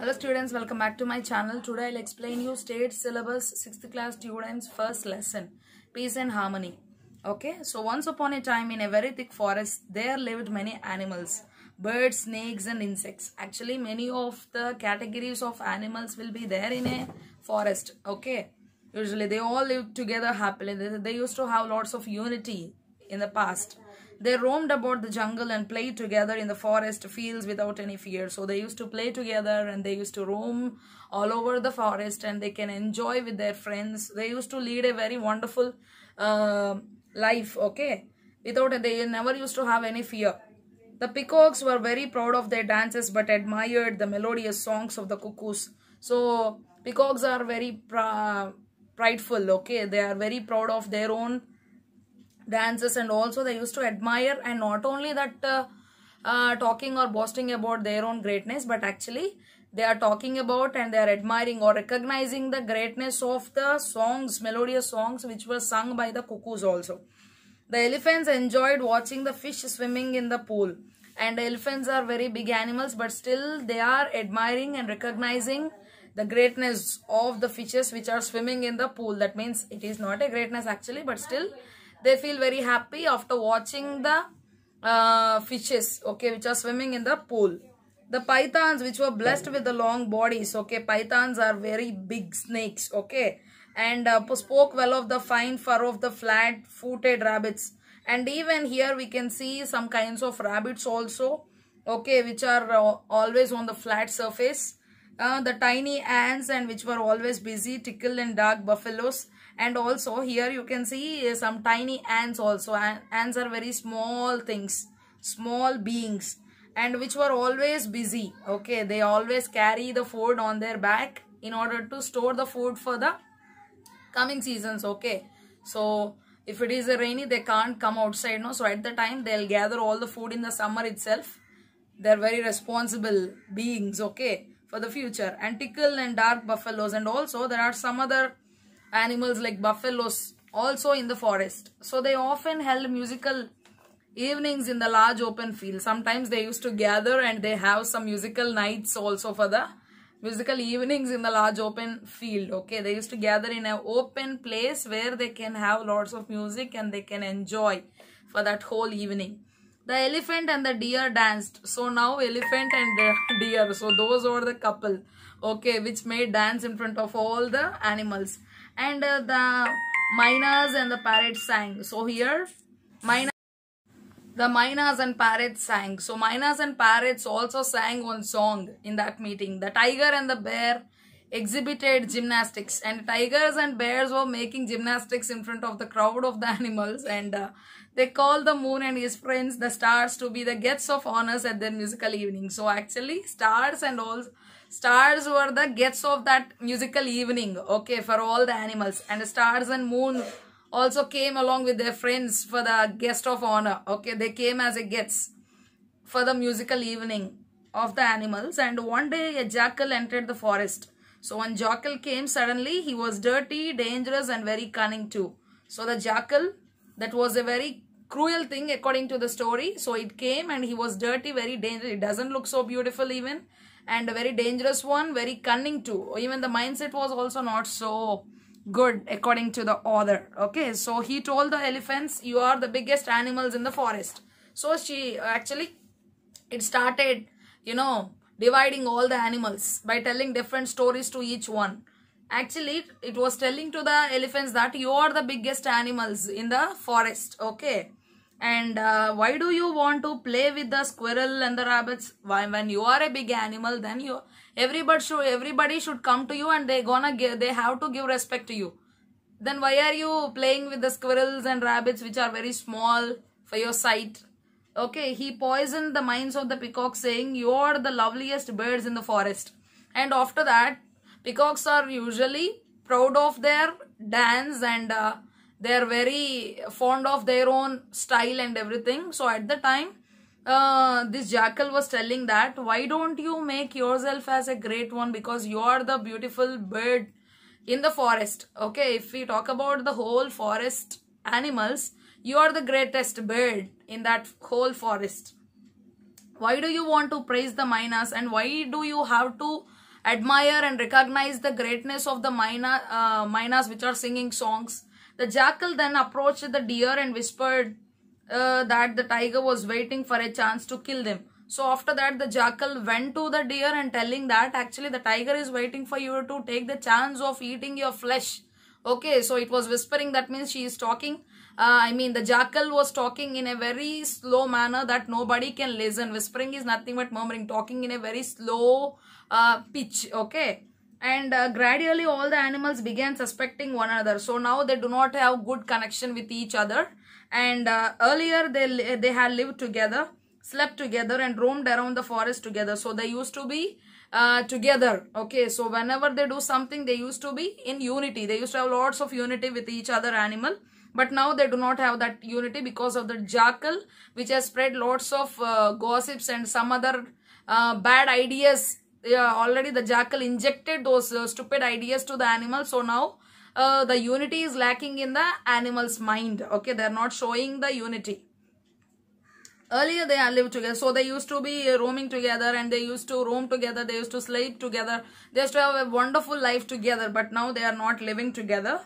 Hello students, welcome back to my channel. Today I'll explain you state syllabus 6th class students first lesson, peace and harmony. Okay, so once upon a time in a very thick forest, there lived many animals, birds, snakes and insects. Actually many of the categories of animals will be there in a forest. Okay, usually they all live together happily. They used to have lots of unity in the past. They roamed about the jungle and played together in the forest fields without any fear. So they used to play together and they used to roam all over the forest and they can enjoy with their friends. They used to lead a very wonderful uh, life, okay? Without, they never used to have any fear. The peacocks were very proud of their dances but admired the melodious songs of the cuckoos. So, peacocks are very pr prideful, okay? They are very proud of their own dances and also they used to admire and not only that uh, uh, talking or boasting about their own greatness but actually they are talking about and they are admiring or recognizing the greatness of the songs, melodious songs which were sung by the cuckoos also. The elephants enjoyed watching the fish swimming in the pool. And elephants are very big animals but still they are admiring and recognizing the greatness of the fishes which are swimming in the pool. That means it is not a greatness actually but still they feel very happy after watching the uh, fishes okay which are swimming in the pool the pythons which were blessed with the long bodies okay pythons are very big snakes okay and uh, spoke well of the fine fur of the flat footed rabbits and even here we can see some kinds of rabbits also okay which are uh, always on the flat surface uh, the tiny ants and which were always busy tickle and dark buffaloes and also here you can see some tiny ants also ants are very small things small beings and which were always busy okay they always carry the food on their back in order to store the food for the coming seasons okay so if it is a rainy they can't come outside no so at the time they'll gather all the food in the summer itself they're very responsible beings okay for the future and tickle and dark buffaloes and also there are some other animals like buffaloes also in the forest. So they often held musical evenings in the large open field. Sometimes they used to gather and they have some musical nights also for the musical evenings in the large open field. Okay, they used to gather in an open place where they can have lots of music and they can enjoy for that whole evening. The elephant and the deer danced. So now elephant and deer. So those were the couple. Okay, which made dance in front of all the animals and uh, the miners and the parrots sang. So here, the miners and parrots sang. So miners and parrots also sang one song in that meeting. The tiger and the bear exhibited gymnastics and tigers and bears were making gymnastics in front of the crowd of the animals and uh, they called the moon and his friends the stars to be the guests of honors at their musical evening. So actually stars and all Stars were the guests of that musical evening, okay, for all the animals. And the stars and moon also came along with their friends for the guest of honor, okay. They came as a guest for the musical evening of the animals. And one day a jackal entered the forest. So when jackal came, suddenly he was dirty, dangerous and very cunning too. So the jackal, that was a very cruel thing according to the story. So it came and he was dirty, very dangerous. It doesn't look so beautiful even and a very dangerous one, very cunning too. Even the mindset was also not so good according to the author. Okay, so he told the elephants, you are the biggest animals in the forest. So she actually, it started, you know, dividing all the animals by telling different stories to each one. Actually, it was telling to the elephants that you are the biggest animals in the forest. Okay. And uh, why do you want to play with the squirrel and the rabbits? Why, when you are a big animal, then you everybody should everybody should come to you and they gonna give they have to give respect to you. Then why are you playing with the squirrels and rabbits which are very small for your sight? Okay, he poisoned the minds of the peacock saying, you are the loveliest birds in the forest. And after that, peacocks are usually proud of their dance and uh, they are very fond of their own style and everything so at the time uh, this jackal was telling that why don't you make yourself as a great one because you are the beautiful bird in the forest okay if we talk about the whole forest animals you are the greatest bird in that whole forest why do you want to praise the minas and why do you have to admire and recognize the greatness of the uh, minas which are singing songs the jackal then approached the deer and whispered uh, that the tiger was waiting for a chance to kill them. So after that, the jackal went to the deer and telling that actually the tiger is waiting for you to take the chance of eating your flesh. Okay, so it was whispering. That means she is talking. Uh, I mean, the jackal was talking in a very slow manner that nobody can listen. Whispering is nothing but murmuring, talking in a very slow uh, pitch. Okay and uh, gradually all the animals began suspecting one another so now they do not have good connection with each other and uh, earlier they they had lived together slept together and roamed around the forest together so they used to be uh, together okay so whenever they do something they used to be in unity they used to have lots of unity with each other animal but now they do not have that unity because of the jackal which has spread lots of uh, gossips and some other uh, bad ideas yeah, already the jackal injected those uh, stupid ideas to the animal so now uh, the unity is lacking in the animal's mind okay they're not showing the unity earlier they lived together so they used to be roaming together and they used to roam together they used to sleep together they used to have a wonderful life together but now they are not living together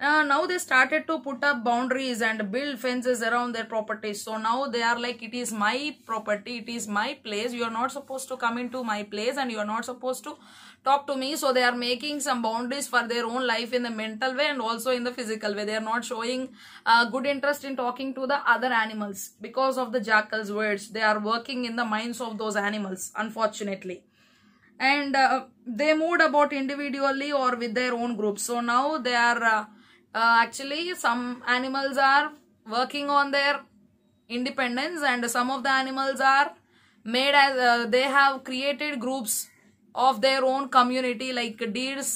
uh, now they started to put up boundaries and build fences around their properties. So now they are like, it is my property, it is my place. You are not supposed to come into my place and you are not supposed to talk to me. So they are making some boundaries for their own life in the mental way and also in the physical way. They are not showing uh, good interest in talking to the other animals because of the jackal's words. They are working in the minds of those animals, unfortunately and uh, they moved about individually or with their own groups. So now they are uh, uh, actually some animals are working on their independence and some of the animals are made as uh, they have created groups of their own community like deers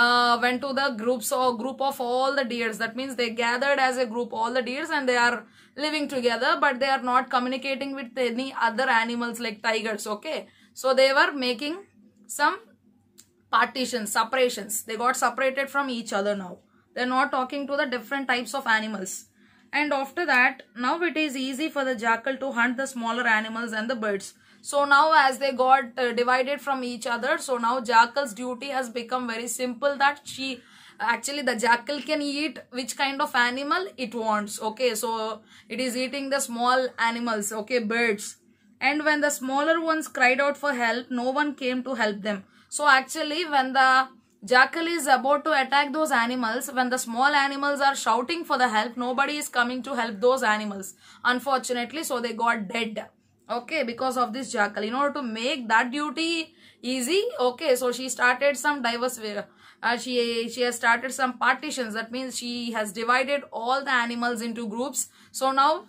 uh, went to the groups or group of all the deers that means they gathered as a group all the deers and they are living together but they are not communicating with any other animals like tigers okay so they were making some partitions separations they got separated from each other now they're not talking to the different types of animals. And after that, now it is easy for the jackal to hunt the smaller animals and the birds. So now as they got uh, divided from each other, so now jackal's duty has become very simple that she actually the jackal can eat which kind of animal it wants okay so it is eating the small animals okay birds and when the smaller ones cried out for help no one came to help them so actually when the Jackal is about to attack those animals. When the small animals are shouting for the help, nobody is coming to help those animals. Unfortunately, so they got dead. Okay, because of this jackal. In order to make that duty easy, okay, so she started some diverse uh, she, she has started some partitions. That means she has divided all the animals into groups. So now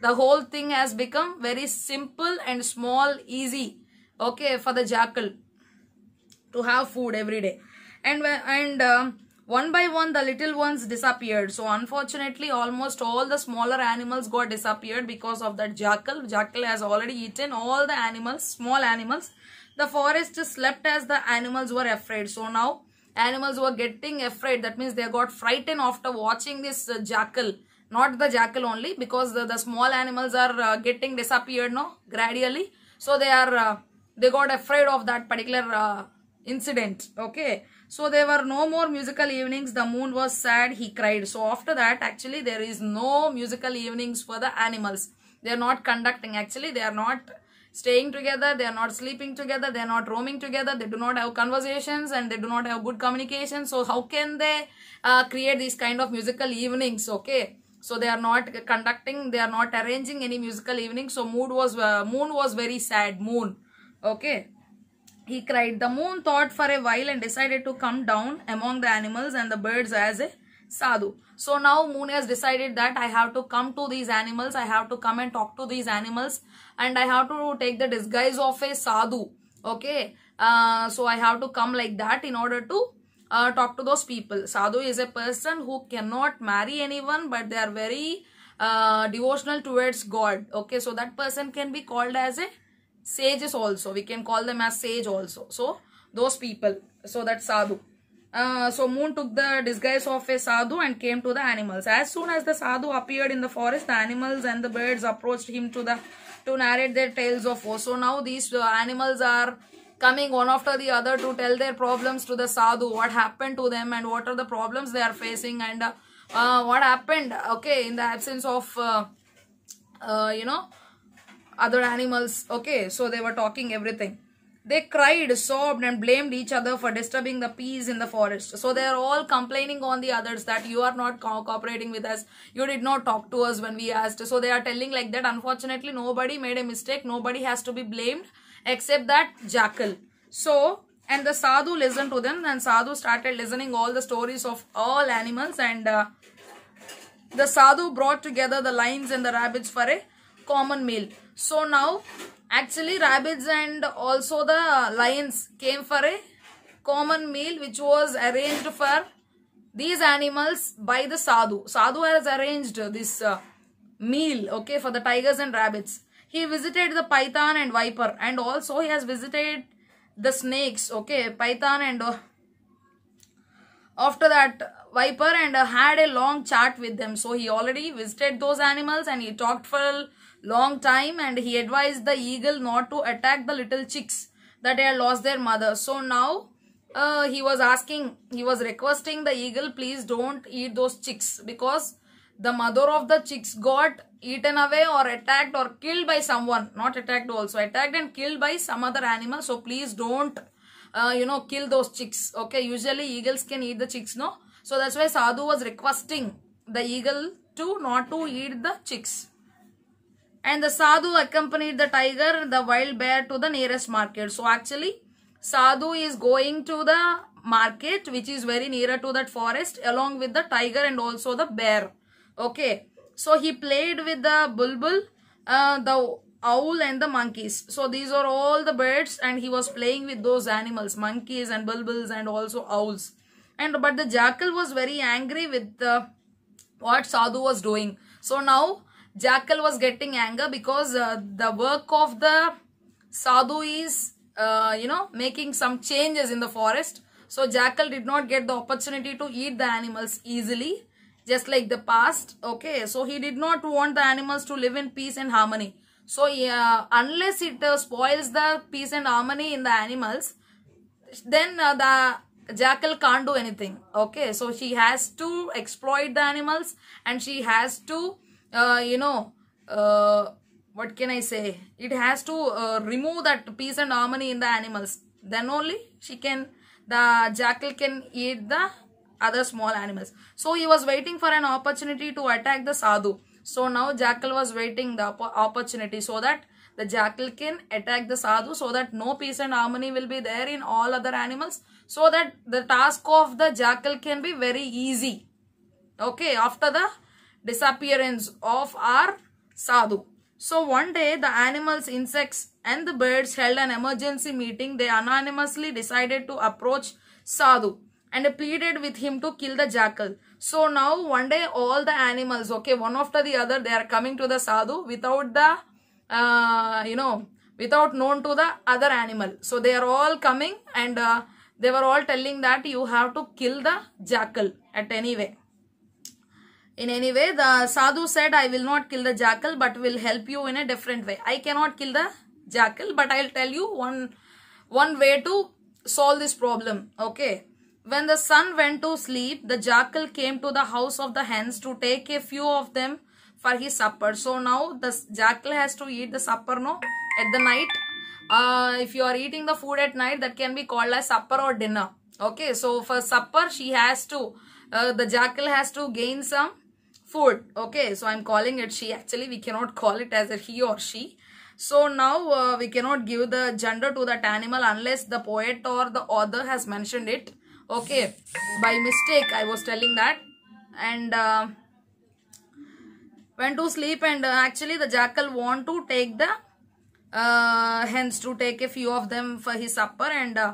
the whole thing has become very simple and small, easy. Okay, for the jackal to have food every day and and um, one by one the little ones disappeared so unfortunately almost all the smaller animals got disappeared because of that jackal jackal has already eaten all the animals small animals the forest slept as the animals were afraid so now animals were getting afraid that means they got frightened after watching this uh, jackal not the jackal only because the, the small animals are uh, getting disappeared no gradually so they are uh, they got afraid of that particular uh, incident okay so there were no more musical evenings. The moon was sad. He cried. So after that, actually, there is no musical evenings for the animals. They are not conducting. Actually, they are not staying together. They are not sleeping together. They are not roaming together. They do not have conversations and they do not have good communication. So how can they uh, create these kind of musical evenings? Okay. So they are not conducting. They are not arranging any musical evenings. So mood was uh, moon was very sad. Moon. Okay. He cried. The moon thought for a while and decided to come down among the animals and the birds as a sadhu. So now moon has decided that I have to come to these animals. I have to come and talk to these animals. And I have to take the disguise of a sadhu. Okay. Uh, so I have to come like that in order to uh, talk to those people. Sadhu is a person who cannot marry anyone but they are very uh, devotional towards God. Okay. So that person can be called as a sages also we can call them as sage also so those people so that sadhu uh, so moon took the disguise of a sadhu and came to the animals as soon as the sadhu appeared in the forest the animals and the birds approached him to the to narrate their tales of woe so now these uh, animals are coming one after the other to tell their problems to the sadhu what happened to them and what are the problems they are facing and uh, uh, what happened okay in the absence of uh, uh, you know other animals. Okay, so they were talking everything. They cried, sobbed and blamed each other for disturbing the peace in the forest. So they are all complaining on the others that you are not co cooperating with us. You did not talk to us when we asked. So they are telling like that. Unfortunately, nobody made a mistake. Nobody has to be blamed except that jackal. So, and the sadhu listened to them and sadhu started listening all the stories of all animals and uh, the sadhu brought together the lions and the rabbits for a common meal. So now actually rabbits and also the lions came for a common meal which was arranged for these animals by the sadhu. Sadhu has arranged this uh, meal okay for the tigers and rabbits. He visited the python and viper and also he has visited the snakes okay python and uh, after that viper and uh, had a long chat with them. So he already visited those animals and he talked for long time and he advised the eagle not to attack the little chicks that had lost their mother. So now uh, he was asking, he was requesting the eagle, please don't eat those chicks because the mother of the chicks got eaten away or attacked or killed by someone. Not attacked also, attacked and killed by some other animal. So please don't, uh, you know, kill those chicks. Okay, usually eagles can eat the chicks, no? So that's why Sadhu was requesting the eagle to not to eat the chicks. And the Sadhu accompanied the tiger, the wild bear to the nearest market. So actually, Sadhu is going to the market which is very nearer to that forest along with the tiger and also the bear. Okay. So he played with the bulbul, uh, the owl and the monkeys. So these are all the birds and he was playing with those animals, monkeys and bulbuls and also owls. And but the jackal was very angry with the, uh, what Sadhu was doing. So now Jackal was getting anger because uh, the work of the sadhu is, uh, you know, making some changes in the forest. So Jackal did not get the opportunity to eat the animals easily, just like the past. Okay, so he did not want the animals to live in peace and harmony. So yeah, unless it uh, spoils the peace and harmony in the animals, then uh, the jackal can't do anything. Okay, so she has to exploit the animals and she has to uh, you know, uh, what can I say? It has to uh, remove that peace and harmony in the animals. Then only she can, the jackal can eat the other small animals. So he was waiting for an opportunity to attack the sadhu. So now jackal was waiting the opportunity so that the jackal can attack the sadhu so that no peace and harmony will be there in all other animals so that the task of the jackal can be very easy. Okay, after the disappearance of our sadhu. So one day the animals, insects and the birds held an emergency meeting. They anonymously decided to approach sadhu and pleaded with him to kill the jackal. So now one day all the animals, okay, one after the other, they are coming to the sadhu without the, uh, you know, without known to the other animal. So they are all coming and uh, they were all telling that you have to kill the jackal at any way. In any way, the sadhu said, I will not kill the jackal but will help you in a different way. I cannot kill the jackal but I'll tell you one, one way to solve this problem. Okay. When the sun went to sleep, the jackal came to the house of the hens to take a few of them for his supper. So now the jackal has to eat the supper no at the night. Uh, if you are eating the food at night, that can be called as supper or dinner. Okay, so for supper, she has to, uh, the jackal has to gain some food okay so i'm calling it she actually we cannot call it as a he or she so now uh, we cannot give the gender to that animal unless the poet or the author has mentioned it okay by mistake i was telling that and uh, went to sleep and uh, actually the jackal want to take the uh, hens to take a few of them for his supper and uh,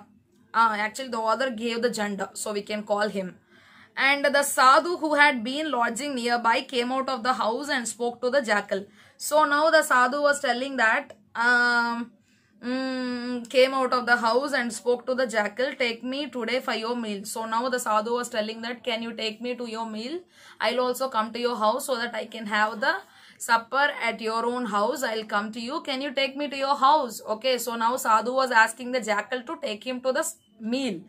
uh actually the author gave the gender so we can call him and the sadhu who had been lodging nearby came out of the house and spoke to the jackal. So now the sadhu was telling that um, mm, came out of the house and spoke to the jackal, take me today for your meal. So now the sadhu was telling that can you take me to your meal? I'll also come to your house so that I can have the supper at your own house. I'll come to you. Can you take me to your house? Okay, so now sadhu was asking the jackal to take him to the meal.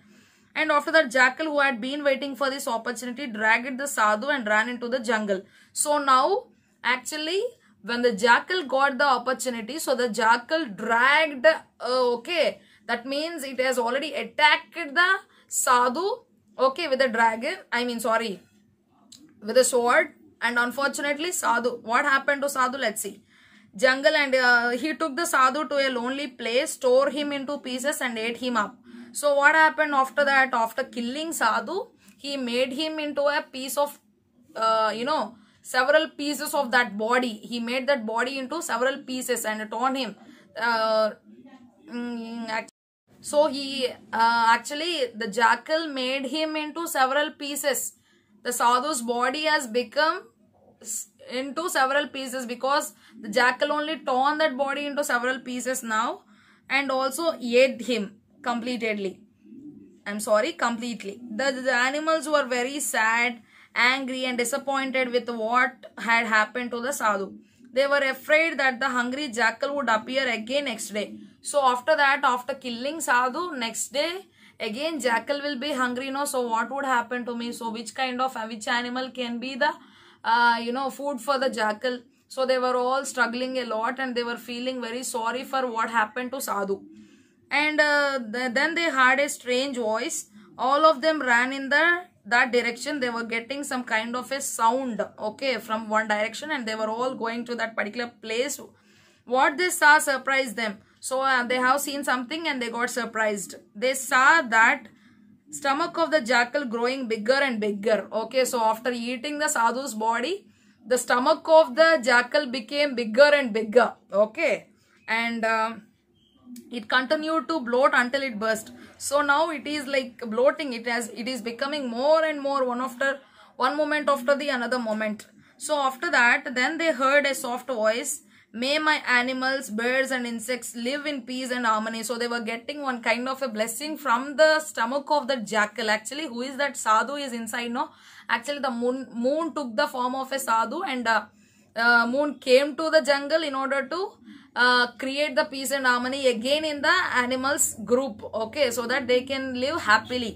And after that, Jackal, who had been waiting for this opportunity, dragged the Sadhu and ran into the jungle. So now, actually, when the Jackal got the opportunity, so the Jackal dragged, uh, okay, that means it has already attacked the Sadhu, okay, with a dragon, I mean, sorry, with a sword. And unfortunately, Sadhu, what happened to Sadhu? Let's see jungle and uh, he took the sadhu to a lonely place, tore him into pieces and ate him up. So what happened after that? After killing Sadhu, he made him into a piece of, uh, you know, several pieces of that body. He made that body into several pieces and torn him. Uh, mm, so he uh, actually the jackal made him into several pieces. The sadhu's body has become into several pieces because the jackal only torn that body into several pieces now and also ate him completely. I'm sorry, completely. The, the animals were very sad, angry and disappointed with what had happened to the sadhu. They were afraid that the hungry jackal would appear again next day. So after that, after killing sadhu, next day, again jackal will be hungry, no? So what would happen to me? So which kind of, uh, which animal can be the, uh, you know, food for the jackal? So they were all struggling a lot and they were feeling very sorry for what happened to sadhu and uh, th then they heard a strange voice all of them ran in the that direction they were getting some kind of a sound okay from one direction and they were all going to that particular place what they saw surprised them so uh, they have seen something and they got surprised they saw that stomach of the jackal growing bigger and bigger okay so after eating the sadhu's body the stomach of the jackal became bigger and bigger okay and uh, it continued to bloat until it burst so now it is like bloating it has it is becoming more and more one after one moment after the another moment so after that then they heard a soft voice may my animals birds and insects live in peace and harmony so they were getting one kind of a blessing from the stomach of the jackal actually who is that sadhu is inside no actually the moon moon took the form of a sadhu and uh, uh, moon came to the jungle in order to create the peace and harmony again in the animals group okay so that they can live happily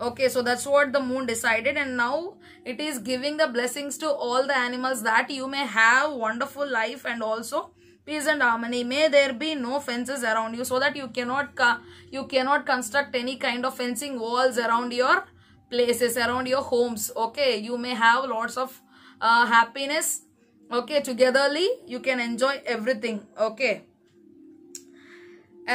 okay so that's what the moon decided and now it is giving the blessings to all the animals that you may have wonderful life and also peace and harmony may there be no fences around you so that you cannot you cannot construct any kind of fencing walls around your places around your homes okay you may have lots of uh, happiness okay togetherly you can enjoy everything okay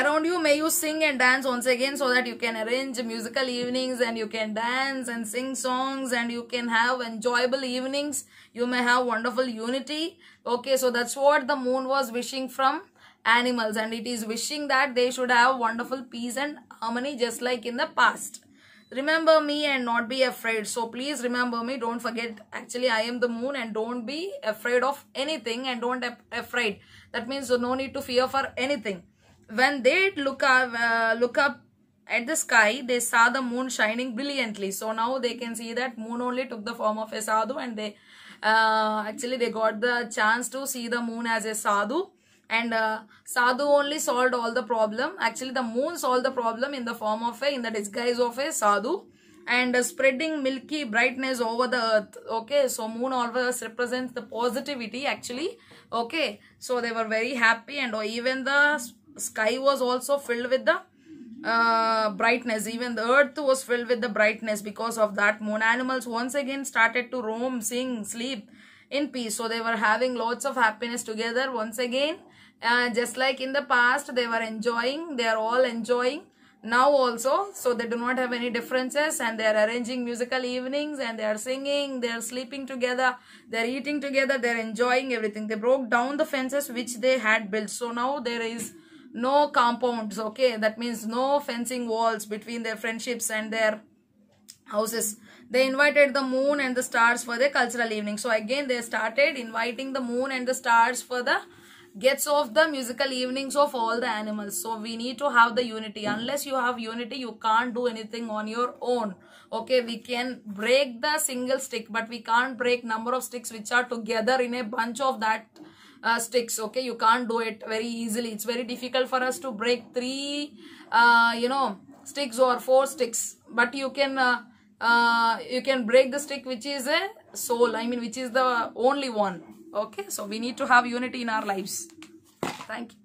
around you may you sing and dance once again so that you can arrange musical evenings and you can dance and sing songs and you can have enjoyable evenings you may have wonderful unity okay so that's what the moon was wishing from animals and it is wishing that they should have wonderful peace and harmony just like in the past remember me and not be afraid so please remember me don't forget actually i am the moon and don't be afraid of anything and don't afraid that means no need to fear for anything when they look up uh, look up at the sky they saw the moon shining brilliantly so now they can see that moon only took the form of a sadhu and they uh, actually they got the chance to see the moon as a sadhu and uh, Sadhu only solved all the problem. Actually, the moon solved the problem in the form of a, in the disguise of a Sadhu and uh, spreading milky brightness over the earth. Okay, so moon always represents the positivity actually. Okay, so they were very happy and oh, even the sky was also filled with the uh, brightness. Even the earth was filled with the brightness because of that moon. Animals once again started to roam, sing, sleep in peace. So they were having lots of happiness together once again. Uh, just like in the past they were enjoying they are all enjoying now also so they do not have any differences and they are arranging musical evenings and they are singing they are sleeping together they are eating together they are enjoying everything they broke down the fences which they had built so now there is no compounds okay that means no fencing walls between their friendships and their houses they invited the moon and the stars for their cultural evening so again they started inviting the moon and the stars for the gets off the musical evenings of all the animals so we need to have the unity unless you have unity you can't do anything on your own okay we can break the single stick but we can't break number of sticks which are together in a bunch of that uh, sticks okay you can't do it very easily it's very difficult for us to break three uh, you know sticks or four sticks but you can uh, uh, you can break the stick which is a soul i mean which is the only one Okay, so we need to have unity in our lives. Thank you.